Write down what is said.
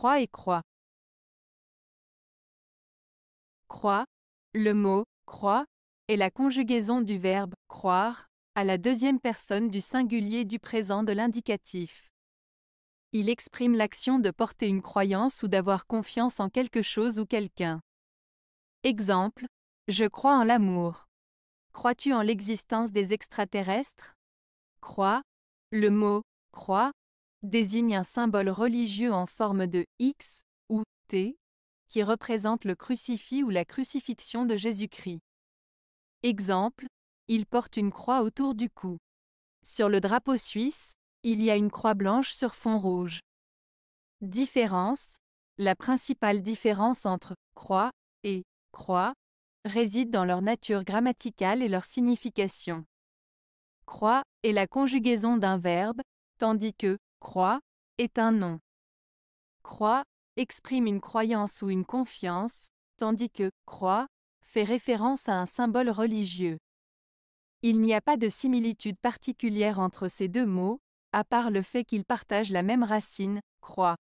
Crois et croit ».« Crois. Le mot croix est la conjugaison du verbe croire à la deuxième personne du singulier du présent de l'indicatif. Il exprime l'action de porter une croyance ou d'avoir confiance en quelque chose ou quelqu'un. Exemple, je crois en l'amour. Crois-tu en l'existence des extraterrestres Crois, le mot croit » désigne un symbole religieux en forme de X ou T, qui représente le crucifix ou la crucifixion de Jésus-Christ. Exemple, il porte une croix autour du cou. Sur le drapeau suisse, il y a une croix blanche sur fond rouge. Différence La principale différence entre croix et croix réside dans leur nature grammaticale et leur signification. Croix est la conjugaison d'un verbe, tandis que Croix est un nom. Croix exprime une croyance ou une confiance, tandis que croix fait référence à un symbole religieux. Il n'y a pas de similitude particulière entre ces deux mots, à part le fait qu'ils partagent la même racine, croix.